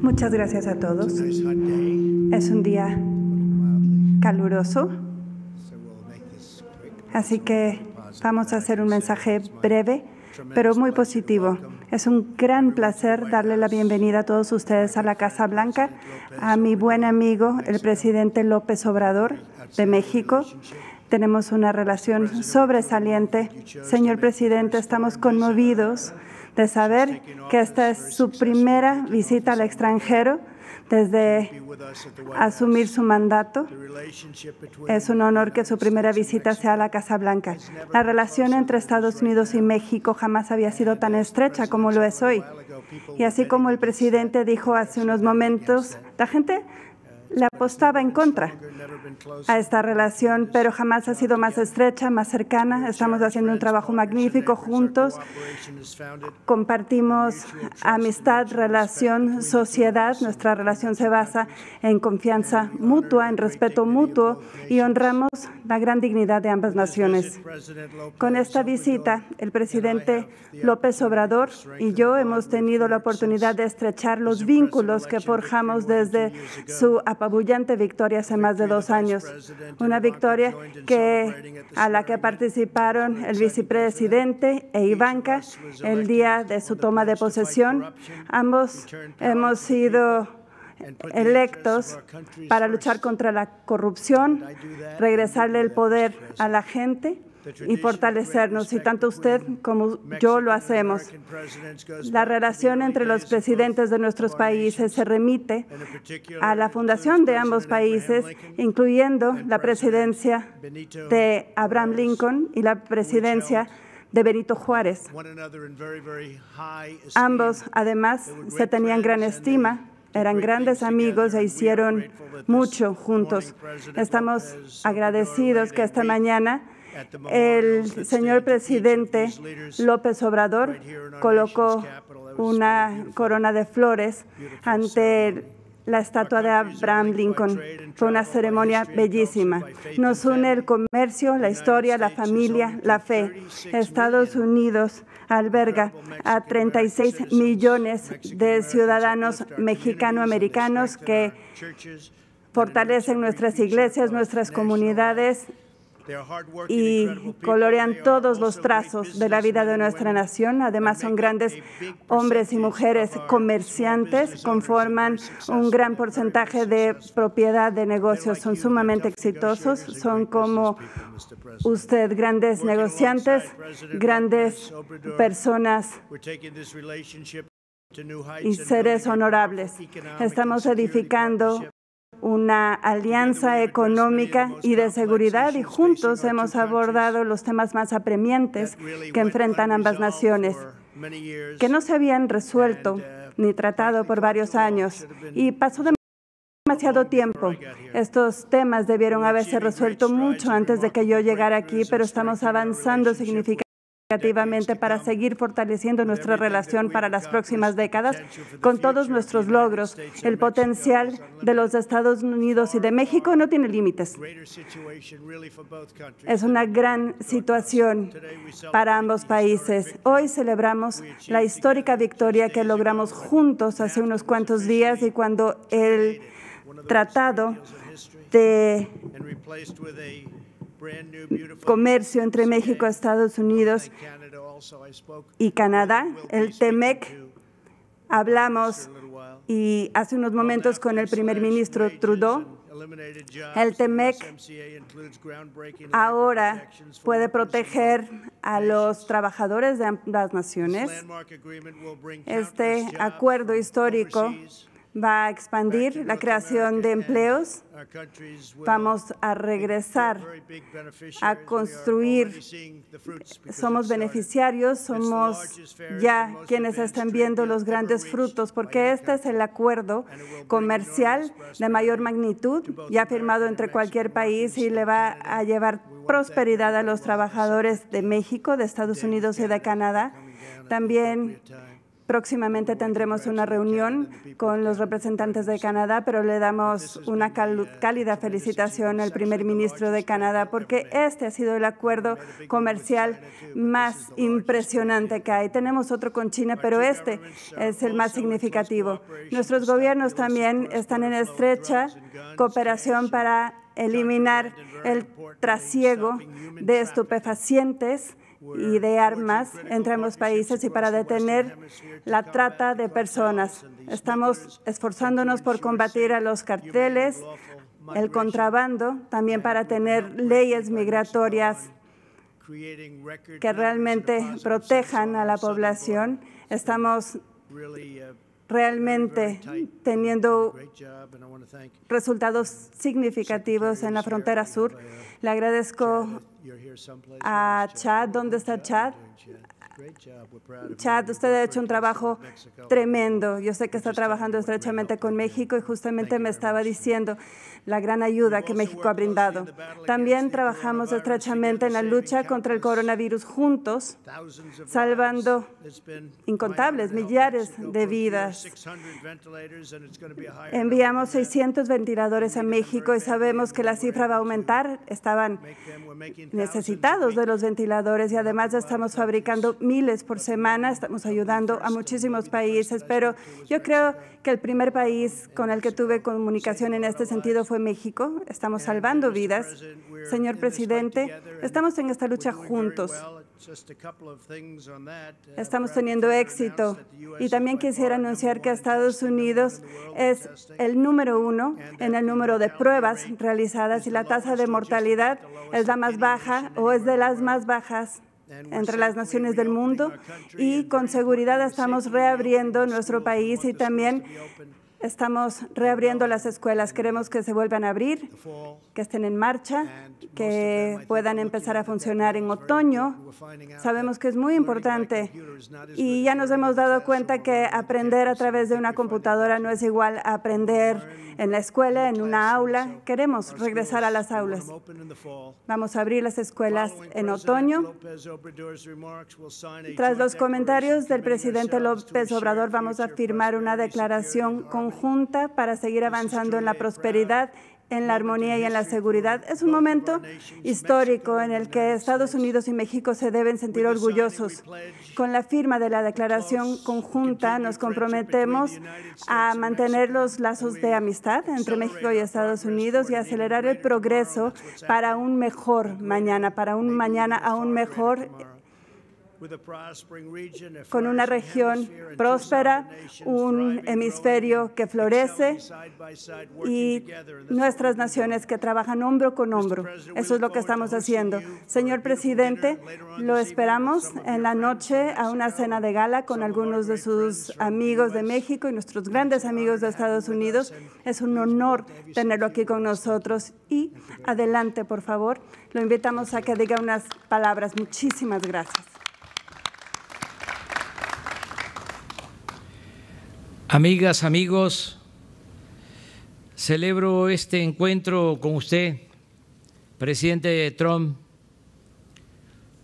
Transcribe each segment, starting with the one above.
Muchas gracias a todos. Es un día caluroso, así que vamos a hacer un mensaje breve, pero muy positivo. Es un gran placer darle la bienvenida a todos ustedes a la Casa Blanca, a mi buen amigo, el presidente López Obrador de México. Tenemos una relación sobresaliente. Señor presidente, estamos uh, conmovidos de saber que esta es su primera visita al extranjero desde asumir su mandato. Es un honor que su primera visita sea a la Casa Blanca. La relación entre Estados Unidos y México jamás había sido tan estrecha como lo es hoy. Y así como el presidente dijo hace unos momentos, la gente le apostaba en contra a esta relación, pero jamás ha sido más estrecha, más cercana. Estamos haciendo un trabajo magnífico juntos. Compartimos amistad, relación, sociedad. Nuestra relación se basa en confianza mutua, en respeto mutuo y honramos la gran dignidad de ambas naciones. Con esta visita, el presidente López Obrador y yo hemos tenido la oportunidad de estrechar los vínculos que forjamos desde su aparición apabullante victoria hace más de dos años, una victoria que, a la que participaron el vicepresidente e Ivanka el día de su toma de posesión. Ambos hemos sido electos para luchar contra la corrupción, regresarle el poder a la gente y fortalecernos, y tanto usted como yo lo hacemos. La relación entre los presidentes de nuestros países se remite a la fundación de ambos países, incluyendo la presidencia de Abraham Lincoln y la presidencia de Benito Juárez. Ambos, además, se tenían gran estima eran grandes amigos e hicieron mucho juntos. Estamos agradecidos que esta mañana el señor presidente López Obrador colocó una corona de flores ante la estatua de Abraham Lincoln. Fue una ceremonia bellísima. Nos une el comercio, la historia, la familia, la fe. Estados Unidos alberga a 36 millones de ciudadanos mexicano-americanos que fortalecen nuestras iglesias, nuestras comunidades y colorean todos los trazos de la vida de nuestra nación. Además, son grandes hombres y mujeres comerciantes, conforman un gran porcentaje de propiedad de negocios. Son sumamente exitosos, son como usted, grandes negociantes, grandes personas y seres honorables. Estamos edificando una alianza económica y de seguridad y juntos hemos abordado los temas más apremiantes que enfrentan ambas naciones, que no se habían resuelto ni tratado por varios años y pasó demasiado tiempo. Estos temas debieron haberse resuelto mucho antes de que yo llegara aquí, pero estamos avanzando significativamente para seguir fortaleciendo nuestra relación para las próximas décadas con todos nuestros logros. El potencial de los Estados Unidos y de México no tiene límites. Es una gran situación para ambos países. Hoy celebramos la histórica victoria que logramos juntos hace unos cuantos días y cuando el tratado de comercio entre México, Estados Unidos y Canadá, el TEMEC. Hablamos y hace unos momentos con el primer ministro Trudeau el TEMEC ahora puede proteger a los trabajadores de ambas naciones. Este acuerdo histórico va a expandir la creación de empleos. Vamos a regresar a construir. Somos beneficiarios, somos ya quienes están viendo los grandes frutos, porque este es el acuerdo comercial de mayor magnitud ya firmado entre cualquier país y le va a llevar prosperidad a los trabajadores de México, de Estados Unidos y de Canadá. También Próximamente tendremos una reunión con los representantes de Canadá, pero le damos una cálida felicitación al primer ministro de Canadá porque este ha sido el acuerdo comercial más impresionante que hay. Tenemos otro con China, pero este es el más significativo. Nuestros gobiernos también están en estrecha cooperación para eliminar el trasiego de estupefacientes y de armas entre ambos países y para detener la trata de personas. Estamos esforzándonos por combatir a los carteles, el contrabando, también para tener leyes migratorias que realmente protejan a la población. Estamos realmente teniendo resultados significativos en la frontera sur. Le agradezco a Chad, ¿dónde está Chad? Chad, usted ha hecho un trabajo tremendo. Yo sé que está trabajando estrechamente con México y justamente me estaba diciendo la gran ayuda que México ha brindado. También trabajamos estrechamente en la lucha contra el coronavirus juntos, salvando incontables millares de vidas. Enviamos 600 ventiladores a México y sabemos que la cifra va a aumentar. Estaban necesitados de los ventiladores y además ya estamos fabricando miles por semana, estamos ayudando a muchísimos países, pero yo creo que el primer país con el que tuve comunicación en este sentido fue México. Estamos salvando vidas. Señor presidente, estamos en esta lucha juntos. Estamos teniendo éxito. Y también quisiera anunciar que Estados Unidos es el número uno en el número de pruebas realizadas y la tasa de mortalidad es la más baja o es de las más bajas entre las naciones del mundo y con seguridad estamos reabriendo nuestro país y también Estamos reabriendo las escuelas, queremos que se vuelvan a abrir, que estén en marcha, que puedan empezar a funcionar en otoño. Sabemos que es muy importante y ya nos hemos dado cuenta que aprender a través de una computadora no es igual a aprender en la escuela, en una aula. Queremos regresar a las aulas. Vamos a abrir las escuelas en otoño. Tras los comentarios del presidente López Obrador, vamos a firmar una declaración con conjunta para seguir avanzando en la prosperidad en la armonía y en la seguridad. Es un momento histórico en el que Estados Unidos y México se deben sentir orgullosos. Con la firma de la declaración conjunta nos comprometemos a mantener los lazos de amistad entre México y Estados Unidos y acelerar el progreso para un mejor mañana, para un mañana aún mejor con una región próspera, un hemisferio que florece y nuestras naciones que trabajan hombro con hombro. Eso es lo que estamos haciendo. Señor presidente, lo esperamos en la noche a una cena de gala con algunos de sus amigos de México y nuestros grandes amigos de Estados Unidos. Es un honor tenerlo aquí con nosotros y adelante, por favor. Lo invitamos a que diga unas palabras. Muchísimas gracias. Amigas, amigos, celebro este encuentro con usted, presidente Trump.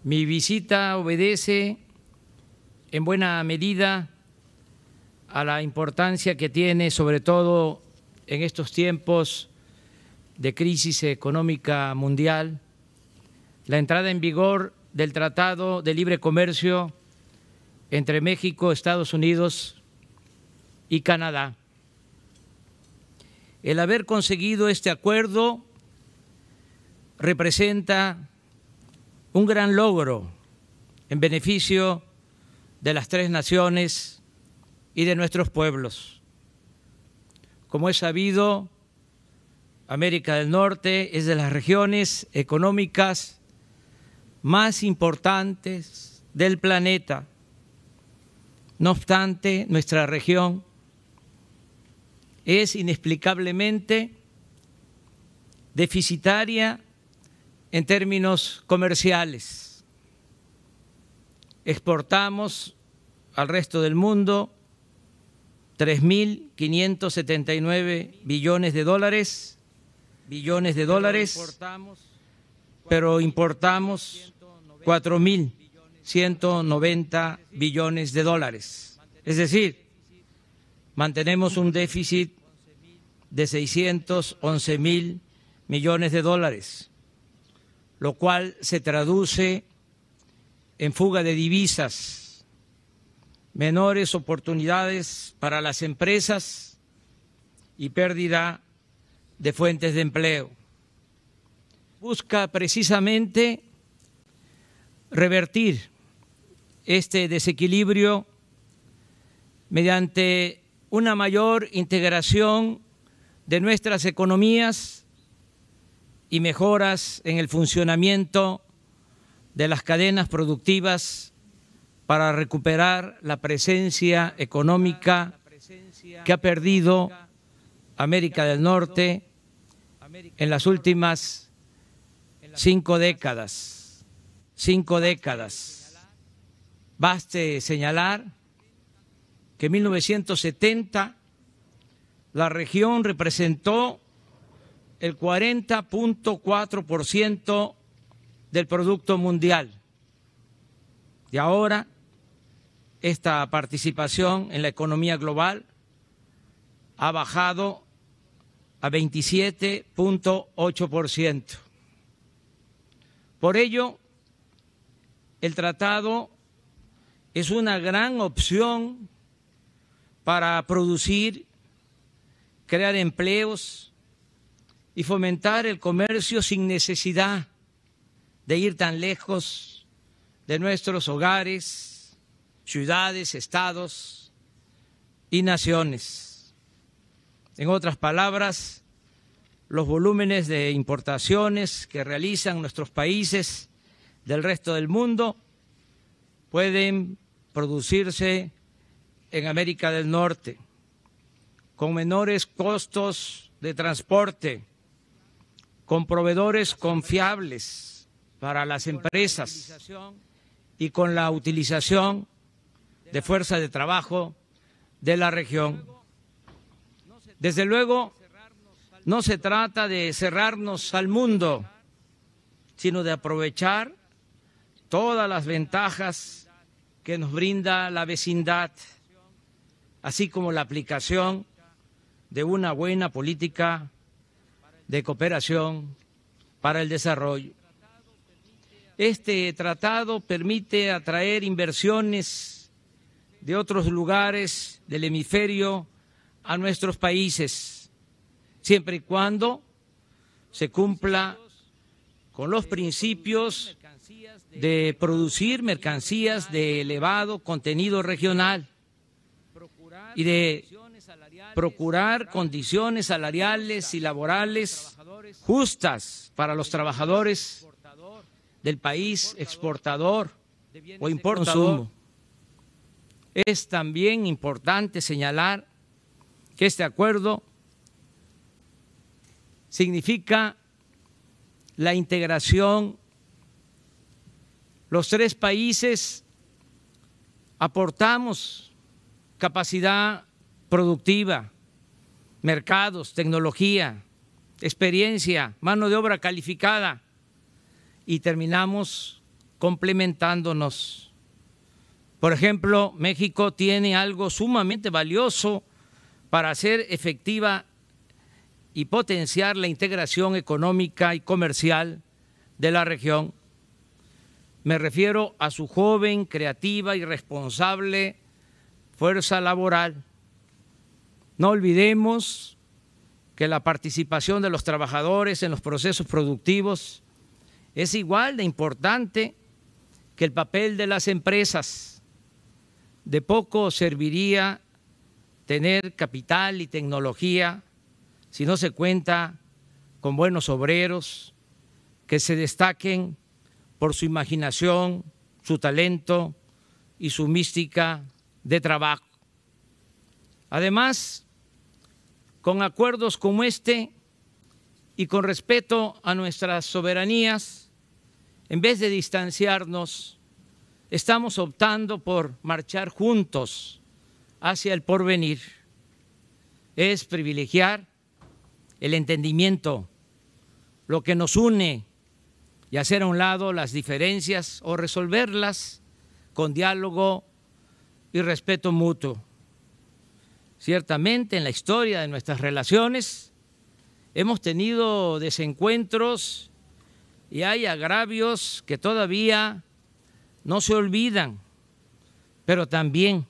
Mi visita obedece en buena medida a la importancia que tiene, sobre todo en estos tiempos de crisis económica mundial, la entrada en vigor del Tratado de Libre Comercio entre México, Estados Unidos y Canadá. El haber conseguido este acuerdo representa un gran logro en beneficio de las tres naciones y de nuestros pueblos. Como es sabido, América del Norte es de las regiones económicas más importantes del planeta. No obstante, nuestra región es inexplicablemente deficitaria en términos comerciales. Exportamos al resto del mundo 3.579 billones de dólares, billones de dólares, pero importamos 4.190 billones de dólares. Es decir, mantenemos un déficit de 611 mil millones de dólares, lo cual se traduce en fuga de divisas, menores oportunidades para las empresas y pérdida de fuentes de empleo. Busca precisamente revertir este desequilibrio mediante una mayor integración de nuestras economías y mejoras en el funcionamiento de las cadenas productivas para recuperar la presencia económica que ha perdido América del Norte en las últimas cinco décadas. Cinco décadas. Baste señalar en 1970 la región representó el 40.4% del Producto Mundial. Y ahora esta participación en la economía global ha bajado a 27.8%. Por ello, el tratado es una gran opción para producir, crear empleos y fomentar el comercio sin necesidad de ir tan lejos de nuestros hogares, ciudades, estados y naciones. En otras palabras, los volúmenes de importaciones que realizan nuestros países del resto del mundo pueden producirse en América del Norte, con menores costos de transporte, con proveedores confiables para las empresas y con la utilización de fuerza de trabajo de la región. Desde luego, no se trata de cerrarnos al mundo, sino de aprovechar todas las ventajas que nos brinda la vecindad así como la aplicación de una buena política de cooperación para el desarrollo. Este tratado permite atraer inversiones de otros lugares del hemisferio a nuestros países, siempre y cuando se cumpla con los principios de producir mercancías de elevado contenido regional y de procurar condiciones salariales y laborales justas para los trabajadores del país exportador o importador. Es también importante señalar que este acuerdo significa la integración. Los tres países aportamos capacidad productiva, mercados, tecnología, experiencia, mano de obra calificada y terminamos complementándonos. Por ejemplo, México tiene algo sumamente valioso para hacer efectiva y potenciar la integración económica y comercial de la región. Me refiero a su joven, creativa y responsable fuerza laboral. No olvidemos que la participación de los trabajadores en los procesos productivos es igual de importante que el papel de las empresas. De poco serviría tener capital y tecnología si no se cuenta con buenos obreros que se destaquen por su imaginación, su talento y su mística de trabajo. Además, con acuerdos como este y con respeto a nuestras soberanías, en vez de distanciarnos, estamos optando por marchar juntos hacia el porvenir. Es privilegiar el entendimiento, lo que nos une y hacer a un lado las diferencias o resolverlas con diálogo y respeto mutuo. Ciertamente en la historia de nuestras relaciones hemos tenido desencuentros y hay agravios que todavía no se olvidan, pero también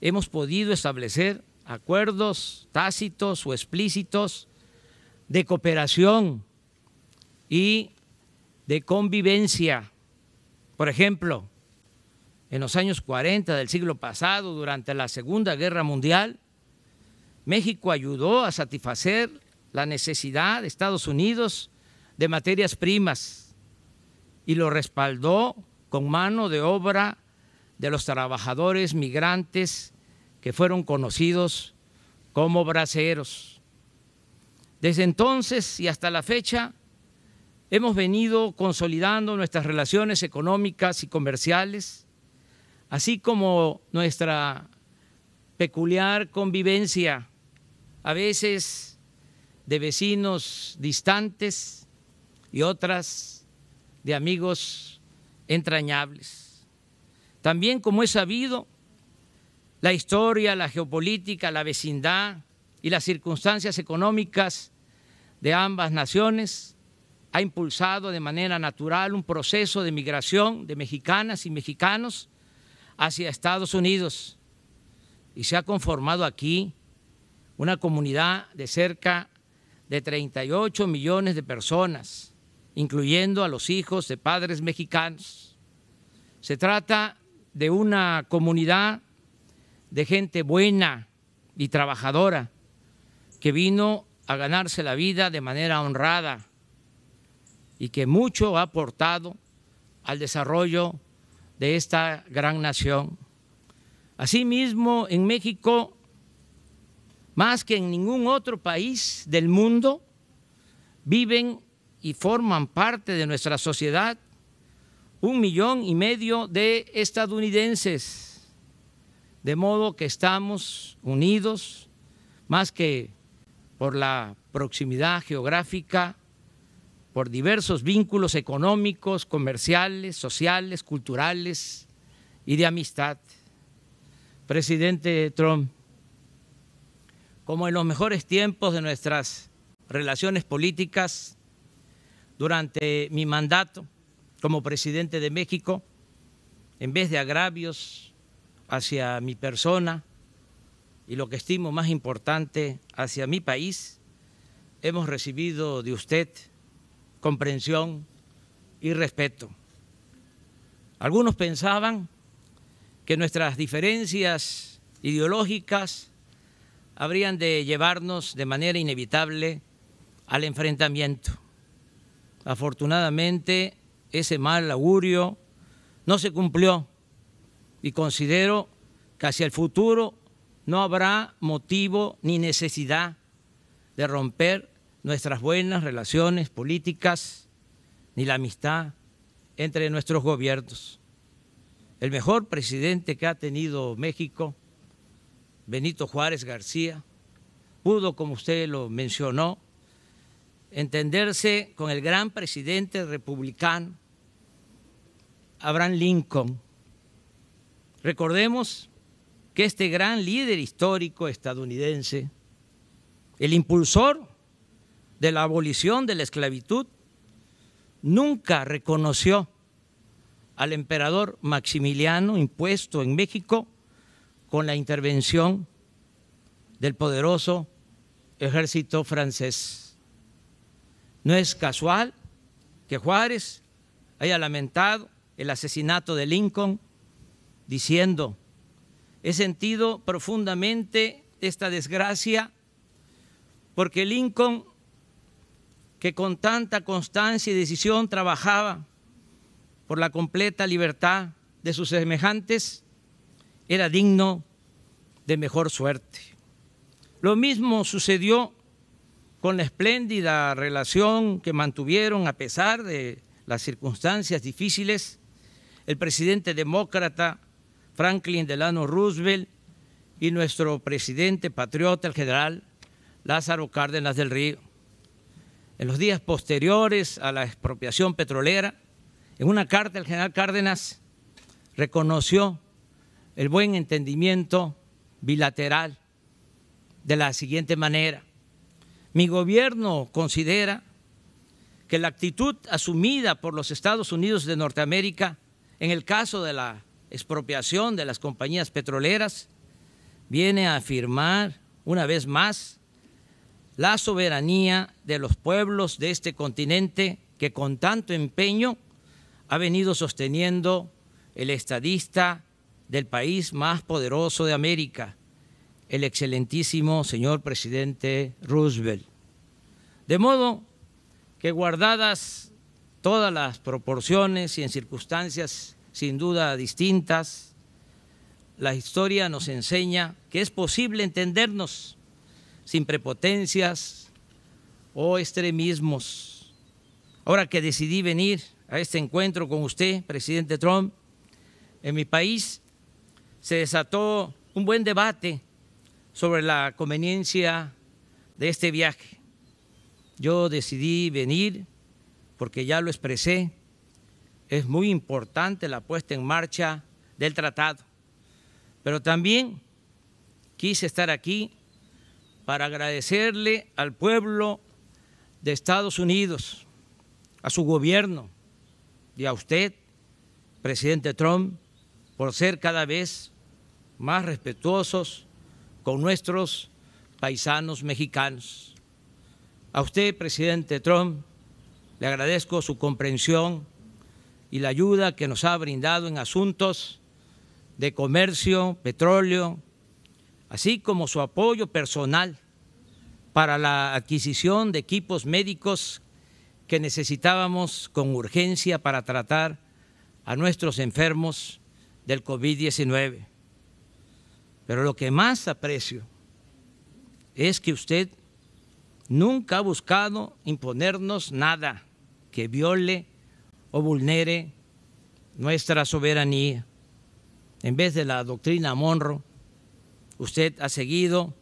hemos podido establecer acuerdos tácitos o explícitos de cooperación y de convivencia. Por ejemplo, en los años 40 del siglo pasado, durante la Segunda Guerra Mundial, México ayudó a satisfacer la necesidad de Estados Unidos de materias primas y lo respaldó con mano de obra de los trabajadores migrantes que fueron conocidos como braceros. Desde entonces y hasta la fecha hemos venido consolidando nuestras relaciones económicas y comerciales así como nuestra peculiar convivencia, a veces de vecinos distantes y otras de amigos entrañables. También como es sabido, la historia, la geopolítica, la vecindad y las circunstancias económicas de ambas naciones ha impulsado de manera natural un proceso de migración de mexicanas y mexicanos hacia Estados Unidos y se ha conformado aquí una comunidad de cerca de 38 millones de personas, incluyendo a los hijos de padres mexicanos. Se trata de una comunidad de gente buena y trabajadora que vino a ganarse la vida de manera honrada y que mucho ha aportado al desarrollo de esta gran nación. Asimismo, en México, más que en ningún otro país del mundo, viven y forman parte de nuestra sociedad un millón y medio de estadounidenses. De modo que estamos unidos, más que por la proximidad geográfica, por diversos vínculos económicos, comerciales, sociales, culturales y de amistad. Presidente Trump, como en los mejores tiempos de nuestras relaciones políticas, durante mi mandato como presidente de México, en vez de agravios hacia mi persona y lo que estimo más importante hacia mi país, hemos recibido de usted comprensión y respeto. Algunos pensaban que nuestras diferencias ideológicas habrían de llevarnos de manera inevitable al enfrentamiento. Afortunadamente, ese mal augurio no se cumplió y considero que hacia el futuro no habrá motivo ni necesidad de romper nuestras buenas relaciones políticas ni la amistad entre nuestros gobiernos. El mejor presidente que ha tenido México, Benito Juárez García, pudo, como usted lo mencionó, entenderse con el gran presidente republicano, Abraham Lincoln. Recordemos que este gran líder histórico estadounidense, el impulsor de la abolición de la esclavitud, nunca reconoció al emperador Maximiliano impuesto en México con la intervención del poderoso ejército francés. No es casual que Juárez haya lamentado el asesinato de Lincoln diciendo, he sentido profundamente esta desgracia porque Lincoln que con tanta constancia y decisión trabajaba por la completa libertad de sus semejantes, era digno de mejor suerte. Lo mismo sucedió con la espléndida relación que mantuvieron a pesar de las circunstancias difíciles el presidente demócrata Franklin Delano Roosevelt y nuestro presidente patriota, el general Lázaro Cárdenas del Río en los días posteriores a la expropiación petrolera, en una carta el general Cárdenas reconoció el buen entendimiento bilateral de la siguiente manera. Mi gobierno considera que la actitud asumida por los Estados Unidos de Norteamérica en el caso de la expropiación de las compañías petroleras viene a afirmar una vez más la soberanía de los pueblos de este continente que con tanto empeño ha venido sosteniendo el estadista del país más poderoso de América, el excelentísimo señor presidente Roosevelt. De modo que guardadas todas las proporciones y en circunstancias sin duda distintas, la historia nos enseña que es posible entendernos sin prepotencias o extremismos. Ahora que decidí venir a este encuentro con usted, presidente Trump, en mi país se desató un buen debate sobre la conveniencia de este viaje. Yo decidí venir porque ya lo expresé, es muy importante la puesta en marcha del tratado, pero también quise estar aquí para agradecerle al pueblo de Estados Unidos, a su gobierno y a usted, presidente Trump, por ser cada vez más respetuosos con nuestros paisanos mexicanos. A usted, presidente Trump, le agradezco su comprensión y la ayuda que nos ha brindado en asuntos de comercio, petróleo, así como su apoyo personal para la adquisición de equipos médicos que necesitábamos con urgencia para tratar a nuestros enfermos del COVID-19. Pero lo que más aprecio es que usted nunca ha buscado imponernos nada que viole o vulnere nuestra soberanía. En vez de la doctrina Monroe, usted ha seguido,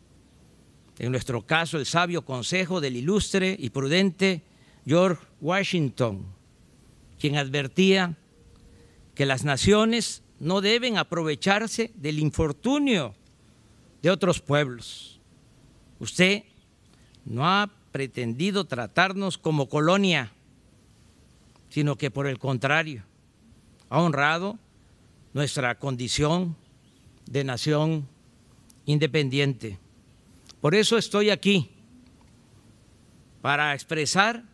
en nuestro caso, el sabio consejo del ilustre y prudente George Washington, quien advertía que las naciones no deben aprovecharse del infortunio de otros pueblos. Usted no ha pretendido tratarnos como colonia, sino que por el contrario, ha honrado nuestra condición de nación independiente. Por eso estoy aquí, para expresar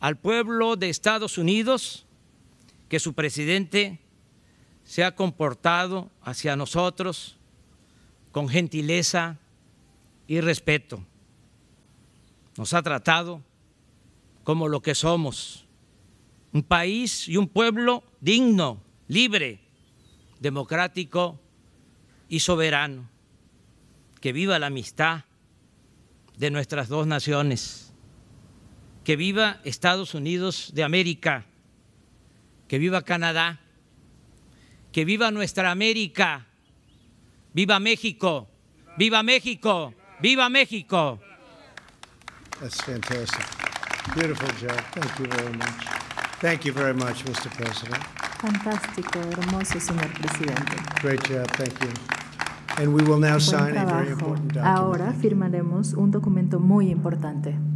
al pueblo de Estados Unidos que su presidente se ha comportado hacia nosotros con gentileza y respeto. Nos ha tratado como lo que somos, un país y un pueblo digno, libre, democrático y soberano que viva la amistad de nuestras dos naciones, que viva Estados Unidos de América, que viva Canadá, que viva nuestra América, viva México, viva México, viva México. That's fantastic. Beautiful job. Thank you very much. Thank you very much, Mr. President. Fantástico, hermoso, señor presidente. Great job. Thank you. Ahora firmaremos un documento muy importante.